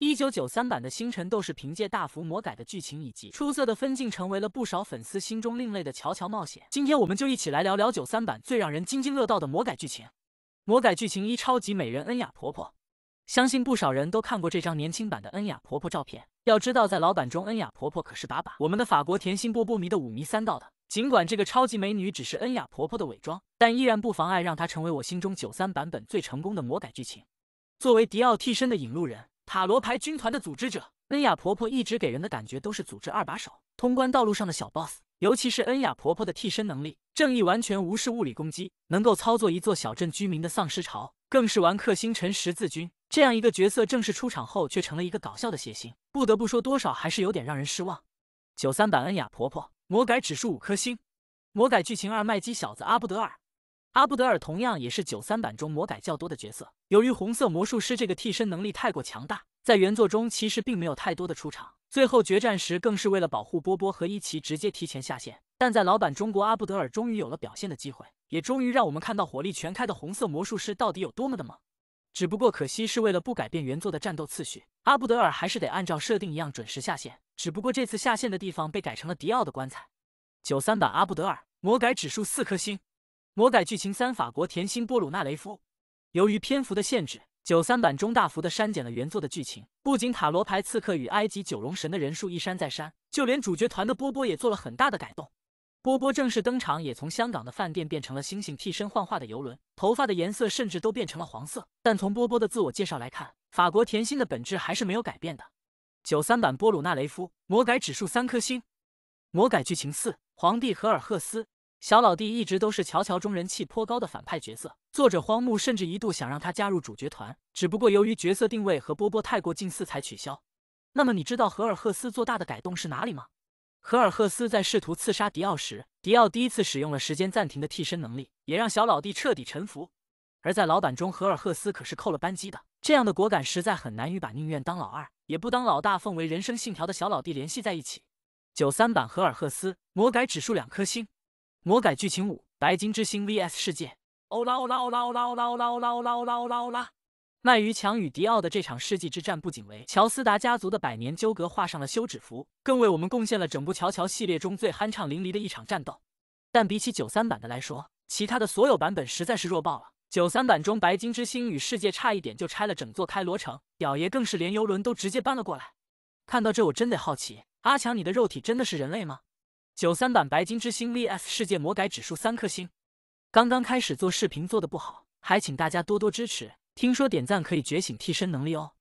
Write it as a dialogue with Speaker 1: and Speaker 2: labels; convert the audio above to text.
Speaker 1: 一九九三版的《星辰斗士》凭借大幅魔改的剧情以及出色的分镜，成为了不少粉丝心中另类的桥桥冒险。今天我们就一起来聊聊九三版最让人津津乐道的魔改剧情。魔改剧情一：超级美人恩雅婆婆。相信不少人都看过这张年轻版的恩雅婆婆照片。要知道，在老版中，恩雅婆婆可是把把我们的法国甜心波波迷的五迷三道的。尽管这个超级美女只是恩雅婆婆的伪装，但依然不妨碍让她成为我心中九三版本最成功的魔改剧情。作为迪奥替身的引路人。塔罗牌军团的组织者恩雅婆婆一直给人的感觉都是组织二把手，通关道路上的小 boss，尤其是恩雅婆婆的替身能力，正义完全无视物理攻击，能够操作一座小镇居民的丧尸潮，更是玩克星辰十字军这样一个角色正式出场后却成了一个搞笑的谐星，不得不说多少还是有点让人失望。九三版恩雅婆婆魔改指数五颗星，魔改剧情二麦基小子阿布德尔。阿布德尔同样也是九三版中魔改较多的角色。由于红色魔术师这个替身能力太过强大，在原作中其实并没有太多的出场。最后决战时，更是为了保护波波和伊奇，直接提前下线。但在老版中国，阿布德尔终于有了表现的机会，也终于让我们看到火力全开的红色魔术师到底有多么的猛。只不过可惜，是为了不改变原作的战斗次序，阿布德尔还是得按照设定一样准时下线。只不过这次下线的地方被改成了迪奥的棺材。九三版阿布德尔魔改指数四颗星。魔改剧情三：法国甜心波鲁纳雷夫。由于篇幅的限制，九三版中大幅的删减了原作的剧情，不仅塔罗牌刺客与埃及九龙神的人数一删再删，就连主角团的波波也做了很大的改动。波波正式登场也从香港的饭店变成了猩猩替身幻化的游轮，头发的颜色甚至都变成了黄色。但从波波的自我介绍来看，法国甜心的本质还是没有改变的。九三版波鲁纳雷夫魔改指数三颗星。魔改剧情四：皇帝何尔赫斯。小老弟一直都是《乔乔》中人气颇高的反派角色，作者荒木甚至一度想让他加入主角团，只不过由于角色定位和波波太过近似才取消。那么你知道何尔赫斯做大的改动是哪里吗？何尔赫斯在试图刺杀迪奥时，迪奥第一次使用了时间暂停的替身能力，也让小老弟彻底臣服。而在老版中，何尔赫斯可是扣了扳机的，这样的果敢实在很难与把宁愿当老二也不当老大奉为人生信条的小老弟联系在一起。九三版何尔赫斯魔改指数两颗星。魔改剧情五：白金之星 vs 世界。哦啦啦啦啦啦啦啦哦啦哦啦！卖于强与迪奥的这场世纪之战，不仅为乔斯达家族的百年纠葛画上了休止符，更为我们贡献了整部《乔乔》系列中最酣畅淋漓的一场战斗。但比起九三版的来说，其他的所有版本实在是弱爆了。九三版中，白金之星与世界差一点就拆了整座开罗城，表爷更是连游轮都直接搬了过来。看到这，我真得好奇，阿强，你的肉体真的是人类吗？九三版白金之星 vs 世界魔改指数三颗星，刚刚开始做视频做的不好，还请大家多多支持。听说点赞可以觉醒替身能力哦。